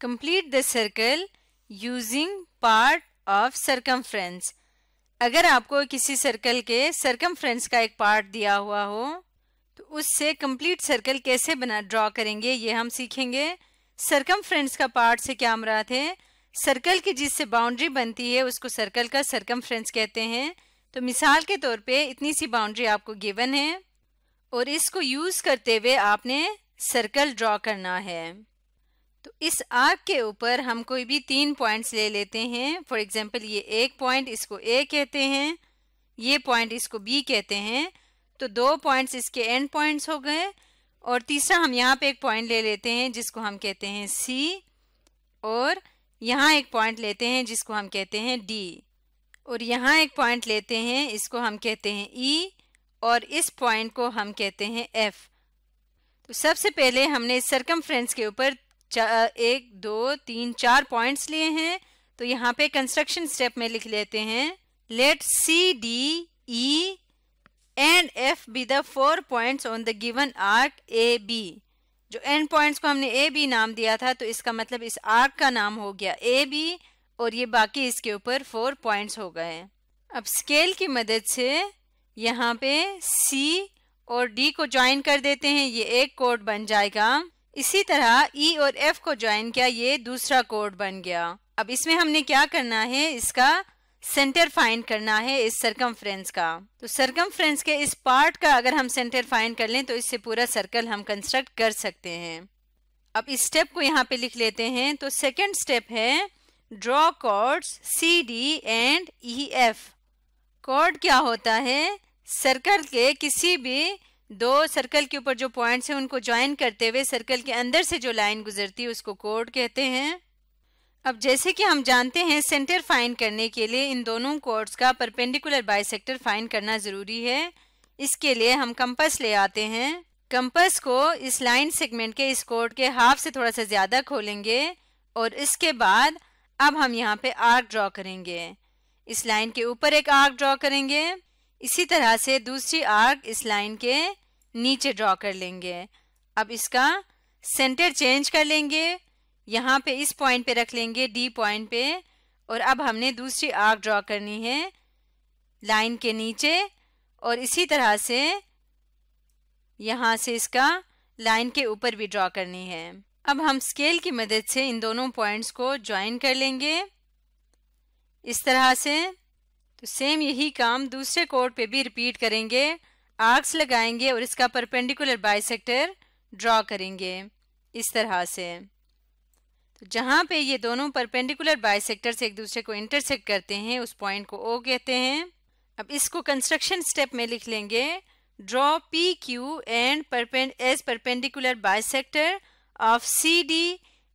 complete the circle using part of circumference. अगर आपको किसी सर्कल के सर्कमफ्रेंस का एक पार्ट दिया हुआ हो तो उससे कंप्लीट सर्कल कैसे बना ड्रॉ करेंगे ये हम सीखेंगे सर्कमफ्रेंस का पार्ट से क्या हम रहा थे सर्कल की जिससे बाउंड्री बनती है उसको सर्कल का सर्कमफ्रेंस कहते हैं तो मिसाल के तौर पे इतनी सी बाउंड्री आपको गिवन है और इसको यूज़ करते हुए आपने सर्कल ड्रॉ करना है तो इस आर्क के ऊपर हम कोई भी तीन पॉइंट्स ले लेते हैं फॉर एग्जांपल ये एक पॉइंट इसको ए कहते हैं ये पॉइंट इसको बी कहते हैं तो दो पॉइंट्स इसके एंड पॉइंट्स हो गए और तीसरा हम यहाँ पे एक पॉइंट ले लेते हैं जिसको हम कहते हैं सी और यहाँ एक पॉइंट लेते हैं जिसको हम कहते हैं डी और यहाँ एक पॉइंट लेते हैं इसको हम कहते हैं ई e, और इस पॉइंट को हम कहते हैं एफ तो सबसे पहले हमने सर्कम के ऊपर एक दो तीन चार पॉइंट्स लिए हैं तो यहाँ पे कंस्ट्रक्शन स्टेप में लिख लेते हैं let C D E and F be the four points on the given arc A B जो एंड पॉइंट्स को हमने ए बी नाम दिया था तो इसका मतलब इस आर्क का नाम हो गया ए बी और ये बाकी इसके ऊपर फोर पॉइंट्स हो गए अब स्केल की मदद से यहाँ पे सी और डी को ज्वाइन कर देते हैं ये एक कोड बन जाएगा इसी तरह ई e और एफ को ज्वाइन किया ये दूसरा कोड बन गया अब इसमें हमने क्या करना है इसका सेंटर फाइंड करना है इस सरकमफ्रेंस का तो सरकमफ्रेंस के इस पार्ट का अगर हम सेंटर फाइंड कर लें तो इससे पूरा सर्कल हम कंस्ट्रक्ट कर सकते हैं अब इस स्टेप को यहाँ पे लिख लेते हैं तो सेकंड स्टेप है draw chords C D and E F chord क्या होता है सर्कल के किसी भी दो सर्कल के ऊपर जो पॉइंट्स हैं उनको ज्वाइन करते हुए सर्कल के अंदर से जो लाइन गुजरती है उसको कोड कहते हैं अब जैसे कि हम जानते हैं सेंटर फाइन करने के लिए इन दोनों कोड्स का परपेंडिकुलर बाइसेक्टर फाइन करना ज़रूरी है इसके लिए हम कंपस ले आते हैं कंपस को इस लाइन सेगमेंट के इस कोड के हाफ से थोड़ा सा ज़्यादा खोलेंगे और इसके बाद अब हम यहाँ पे आर्क ड्रॉ करेंगे इस लाइन के ऊपर एक आर्क ड्रॉ करेंगे इसी तरह से दूसरी आर्क इस लाइन के नीचे ड्रॉ कर लेंगे अब इसका सेंटर चेंज कर लेंगे यहाँ पे इस पॉइंट पे रख लेंगे डी पॉइंट पे और अब हमने दूसरी आर्क ड्रॉ करनी है लाइन के नीचे और इसी तरह से यहाँ से इसका लाइन के ऊपर भी ड्रॉ करनी है अब हम स्केल की मदद से इन दोनों पॉइंट्स को ज्वाइन कर लेंगे इस तरह से तो सेम यही काम दूसरे कोड पे भी रिपीट करेंगे आर्क्स लगाएंगे और इसका परपेंडिकुलर बाइसेक्टर ड्रॉ करेंगे इस तरह से तो जहाँ पे ये दोनों परपेंडिकुलर बाइसेक्टर से एक दूसरे को इंटरसेक्ट करते हैं उस पॉइंट को ओ कहते हैं अब इसको कंस्ट्रक्शन स्टेप में लिख लेंगे draw P Q and as perpendicular bisector of C D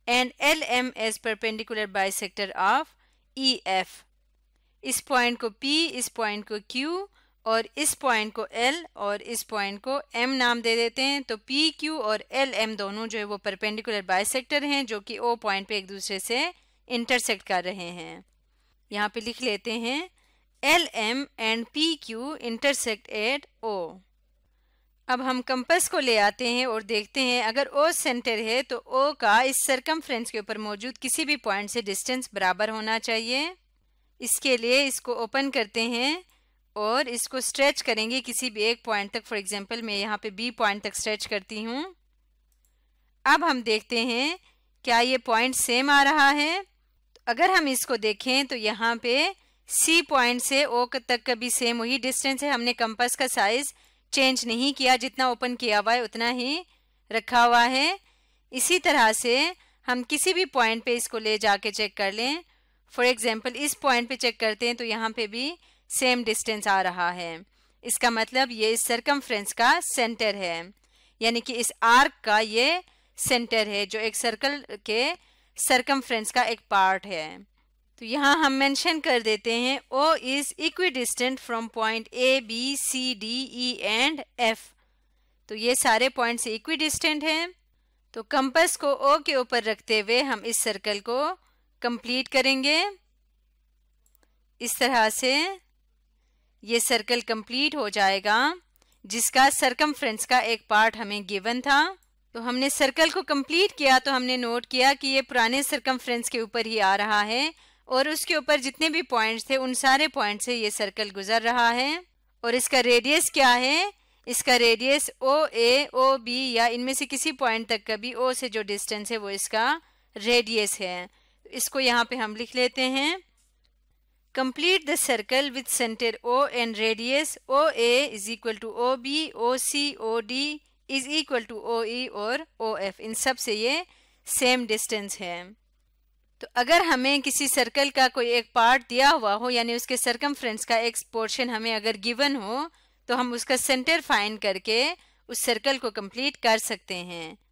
and L M as perpendicular bisector of E F इस पॉइंट को P इस पॉइंट को Q और इस पॉइंट को L और इस पॉइंट को M नाम दे देते हैं तो पी क्यू और एल एम दोनों जो है वो परपेंडिकुलर सेक्टर हैं जो कि O पॉइंट पे एक दूसरे से इंटरसेक्ट कर रहे हैं यहाँ पे लिख लेते हैं L M and P Q intersect at O अब हम कंपस को ले आते हैं और देखते हैं अगर ओ सेंटर है तो ओ का इस सरकम के ऊपर मौजूद किसी भी पॉइंट से डिस्टेंस बराबर होना चाहिए इसके लिए इसको ओपन करते हैं और इसको स्ट्रेच करेंगे किसी भी एक पॉइंट तक फॉर एग्जांपल मैं यहाँ पे बी पॉइंट तक स्ट्रेच करती हूँ अब हम देखते हैं क्या ये पॉइंट सेम आ रहा है तो अगर हम इसको देखें तो यहाँ पे सी पॉइंट से ओ तक का भी सेम वही डिस्टेंस है हमने कंपास का साइज चेंज नहीं किया जितना ओपन किया हुआ है उतना ही रखा हुआ है इसी तरह से हम किसी भी पॉइंट पे इसको ले जाके चेक कर लें फॉर एग्जाम्पल इस पॉइंट पे चेक करते हैं तो यहाँ पे भी सेम डिस्टेंस आ रहा है इसका मतलब ये इस सरकमफ्रेंस का सेंटर है यानी कि इस आर्क का ये सेंटर है जो एक सर्कल के सरकमफ्रेंस का एक पार्ट है तो यहाँ हम मेंशन कर देते हैं O is equidistant from point A B C D E and F तो ये सारे पॉइंट्स इक्वी डिस्टेंट हैं तो कंपस को ओ के ऊपर रखते हुए हम इस सर्कल को कंप्लीट करेंगे इस तरह से ये सर्कल कंप्लीट हो जाएगा जिसका सर्कम का एक पार्ट हमें गिवन था तो हमने सर्कल को कंप्लीट किया तो हमने नोट किया कि ये पुराने सर्कम के ऊपर ही आ रहा है और उसके ऊपर जितने भी पॉइंट्स थे उन सारे पॉइंट से ये सर्कल गुजर रहा है और इसका रेडियस क्या है इसका रेडियस ओ ए ओ बी या इनमें से किसी पॉइंट तक का भी ओ से जो डिस्टेंस है वो इसका रेडियस है इसको यहाँ पे हम लिख लेते हैं the circle centre O and radius O A is equal to O B O C O D is equal to O E और ओ एफ इन सब से ये सेम डिस्टेंस है तो अगर हमें किसी सर्कल का कोई एक पार्ट दिया हुआ हो यानी उसके सर्कम का एक पोर्शन हमें अगर गिवन हो तो हम उसका सेंटर फाइंड करके उस सर्कल को कंप्लीट कर सकते हैं